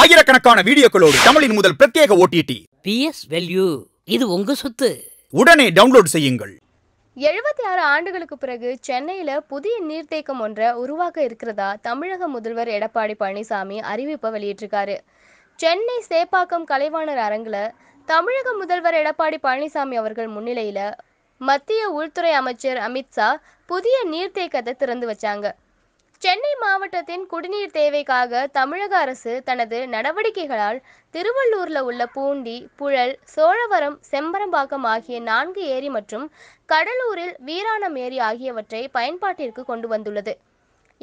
ஆயிரக்கணக்கான வீடியோக்களோடு தமிழின் முதல் பிரத்யேக ஓடிடி பி எஸ் வெல்யூ இது உங்க சொத்து உடனே டவுன்லோட் செய்யுங்கள் எழுபத்தி ஆறு ஆண்டுகளுக்கு பிறகு சென்னையில புதிய நீர்த்தேக்கம் ஒன்றை உருவாக்க இருக்கிறதா தமிழக முதல்வர் எடப்பாடி பழனிசாமி அறிவிப்பை வெளியிட்டிருக்காரு சென்னை சேப்பாக்கம் கலைவாணர் அரங்கில் தமிழக முதல்வர் எடப்பாடி பழனிசாமி அவர்கள் முன்னிலையில மத்திய உள்துறை அமைச்சர் அமித்ஷா புதிய நீர்த்தேக்கத்தை திறந்து வச்சாங்க சென்னை மாவட்டத்தின் குடிநீர் தேவைக்காக தமிழக அரசு தனது நடவடிக்கைகளால் திருவள்ளூர்ல உள்ள பூண்டி புழல் சோழவரம் செம்பரம்பாக்கம் ஆகிய நான்கு ஏரி மற்றும் கடலூரில் வீராணம் ஏரி ஆகியவற்றை பயன்பாட்டிற்கு கொண்டு வந்துள்ளது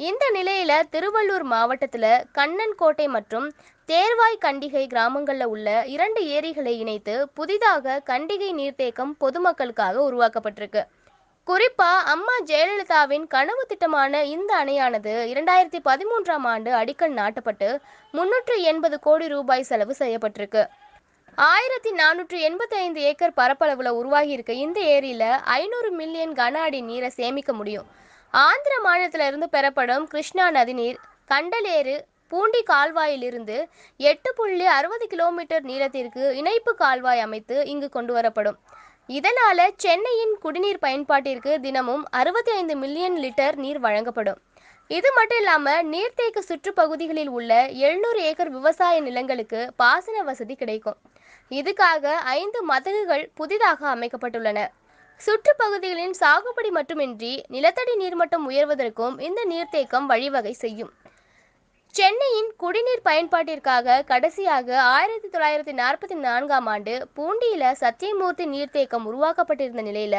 இந்த நிலையில திருவள்ளூர் மாவட்டத்தில் கண்ணன்கோட்டை மற்றும் தேர்வாய் கண்டிகை கிராமங்களில் உள்ள இரண்டு ஏரிகளை இணைத்து புதிதாக கண்டிகை நீர்த்தேக்கம் பொதுமக்களுக்காக உருவாக்கப்பட்டிருக்கு குறிப்பா அம்மா ஜெயலலிதாவின் கனவு திட்டமான இந்த அணையானது இரண்டாயிரத்தி பதிமூன்றாம் ஆண்டு அடிக்கல் நாட்டப்பட்டு முன்னூற்று எண்பது கோடி ரூபாய் செலவு செய்யப்பட்டிருக்கு ஆயிரத்தி நானூற்று எண்பத்தி ஐந்து ஏக்கர் பரப்பளவில் உருவாகி இருக்க இந்த ஏரியில ஐநூறு மில்லியன் கன அடி நீரை சேமிக்க முடியும் ஆந்திர மாநிலத்திலிருந்து பெறப்படும் கிருஷ்ணா நதிநீர் கண்டலேறு பூண்டி கால்வாயிலிருந்து எட்டு புள்ளி அறுபது கிலோமீட்டர் நீளத்திற்கு இணைப்பு கால்வாய் அமைத்து இங்கு கொண்டு வரப்படும் இதனால சென்னையின் குடிநீர் பயன்பாட்டிற்கு தினமும் அறுபத்தி ஐந்து மில்லியன் லிட்டர் நீர் வழங்கப்படும் இது மட்டும் இல்லாமல் நீர்த்தேக்க சுற்றுப்பகுதிகளில் உள்ள எழுநூறு ஏக்கர் விவசாய நிலங்களுக்கு பாசன வசதி கிடைக்கும் இதுக்காக ஐந்து மதகுகள் புதிதாக அமைக்கப்பட்டுள்ளன சுற்றுப்பகுதிகளின் சாகுபடி மட்டுமின்றி நிலத்தடி நீர்மட்டம் உயர்வதற்கும் இந்த நீர்த்தேக்கம் வழிவகை செய்யும் சென்னையின் குடிநீர் பயன்பாட்டிற்காக கடைசியாக ஆயிரத்தி தொள்ளாயிரத்தி நாற்பத்தி நான்காம் ஆண்டு பூண்டியில சத்தியமூர்த்தி நீர்த்தேக்கம் உருவாக்கப்பட்டிருந்த நிலையில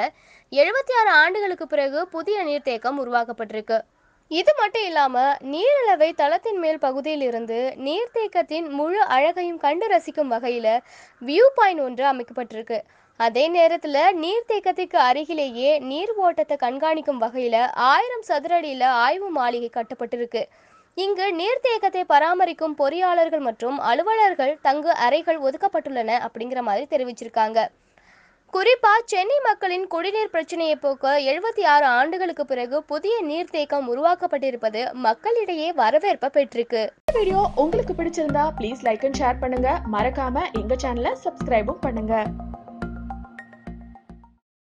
எழுபத்தி ஆறு ஆண்டுகளுக்கு பிறகு புதிய நீர்த்தேக்கம் உருவாக்கப்பட்டிருக்கு இது மட்டும் இல்லாம நீரளவை தளத்தின் மேல் பகுதியில் இருந்து நீர்த்தேக்கத்தின் முழு அழகையும் கண்டு ரசிக்கும் வகையில வியூ பாயிண்ட் ஒன்று அமைக்கப்பட்டிருக்கு அதே நேரத்தில் நீர்த்தேக்கத்திற்கு அருகிலேயே நீர் ஓட்டத்தை கண்காணிக்கும் வகையில் ஆயிரம் சதுரடியில ஆய்வு மாளிகை கட்டப்பட்டிருக்கு இங்கு நீர்த்தேக்கத்தை பராமரிக்கும் பொறியாளர்கள் மற்றும் அலுவலர்கள் தங்கு அறைகள் ஒதுக்கப்பட்டுள்ளன அப்படிங்கிற மாதிரி தெரிவிச்சிருக்காங்க குறிப்பா சென்னை மக்களின் குடிநீர் பிரச்சனையை போக்க எழுபத்தி ஆறு ஆண்டுகளுக்கு பிறகு புதிய நீர்த்தேக்கம் உருவாக்கப்பட்டிருப்பது மக்களிடையே வரவேற்பை பெற்றிருக்கு வீடியோ உங்களுக்கு பிடிச்சிருந்தா ப்ளீஸ் லைக் அண்ட் ஷேர் பண்ணுங்க மறக்காம எங்க சேனலை சப்ஸ்கிரைபும் பண்ணுங்க